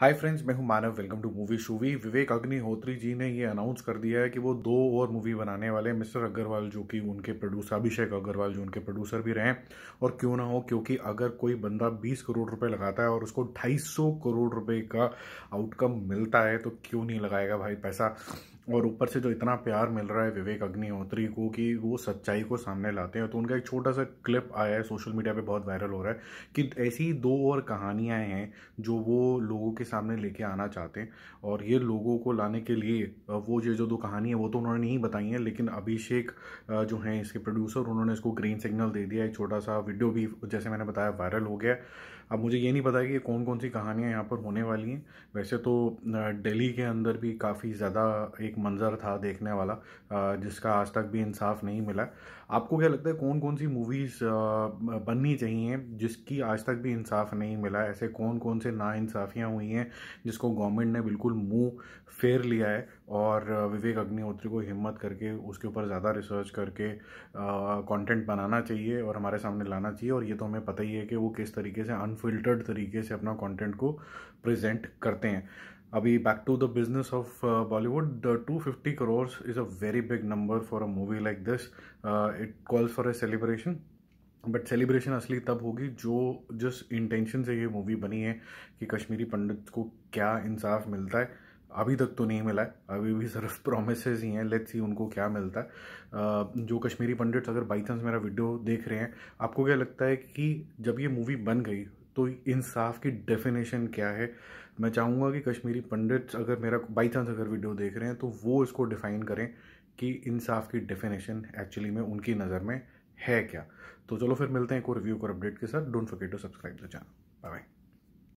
हाय friends मैं हूं Manav welcome to movie शूवी विवेक अग्निहोत्री जी ने ये अनाउंस कर दिया है कि वो दो और मूवी बनाने वाले हैं मिस्टर अग्रवाल जो कि उनके प्रोड्यूसर अभिषेक अग्रवाल जो उनके प्रोड्यूसर भी रहे और क्यों ना हो क्योंकि अगर कोई बंदा 20 करोड़ रुपए लगाता है और उसको ढाई करोड़ रुपये का आउटकम मिलता है तो क्यों नहीं लगाएगा भाई पैसा और ऊपर से जो इतना प्यार मिल रहा है विवेक अग्निहोत्री को कि वो सच्चाई को सामने लाते हैं तो उनका एक छोटा सा क्लिप आया है सोशल मीडिया पे बहुत वायरल हो रहा है कि ऐसी दो और कहानियां हैं जो वो लोगों के सामने लेके आना चाहते हैं और ये लोगों को लाने के लिए वो ये जो दो कहानी है वो तो उन्होंने नहीं बताई है लेकिन अभिषेक जो हैं इसके प्रोड्यूसर उन्होंने इसको ग्रीन सिग्नल दे दिया एक छोटा सा वीडियो भी जैसे मैंने बताया वायरल हो गया अब मुझे ये नहीं पता कि कौन कौन सी कहानियाँ यहाँ पर होने वाली हैं वैसे तो दिल्ली के अंदर भी काफ़ी ज़्यादा एक एक मंज़र था देखने वाला जिसका आज तक भी इंसाफ नहीं मिला आपको क्या लगता है कौन कौन सी मूवीज़ बननी चाहिए जिसकी आज तक भी इंसाफ नहीं मिला ऐसे कौन कौन से नाइंसाफ़ियाँ हुई हैं जिसको गवर्नमेंट ने बिल्कुल मुंह फेर लिया है और विवेक अग्निहोत्री को हिम्मत करके उसके ऊपर ज़्यादा रिसर्च करके कंटेंट बनाना चाहिए और हमारे सामने लाना चाहिए और ये तो हमें पता ही है कि वो किस तरीके से अनफिल्टर्ड तरीके से अपना कंटेंट को प्रेजेंट करते हैं अभी back to the business of Bollywood two fifty crores is a very big number for a movie like this it calls for a celebration but celebration असली तब होगी जो जिस इंटेंशन से ये मूवी बनी है कि कश्मीरी पंडित को क्या इंसाफ मिलता है अभी तक तो नहीं मिला है अभी भी सिर्फ प्रोमिस ही हैं लेट्स सी उनको क्या मिलता है uh, जो कश्मीरी पंडित अगर बाई चांस मेरा वीडियो देख रहे हैं आपको क्या लगता है कि जब ये मूवी बन गई तो इंसाफ की डेफिनेशन क्या है मैं चाहूँगा कि कश्मीरी पंडित अगर मेरा बाई चांस अगर वीडियो देख रहे हैं तो वो इसको डिफ़ाइन करें कि इंसाफ की डेफिनेशन एक्चुअली में उनकी नज़र में है क्या तो चलो फिर मिलते हैं एक और रिव्यू और अपडेट के साथ don't forget to subscribe the channel bye bye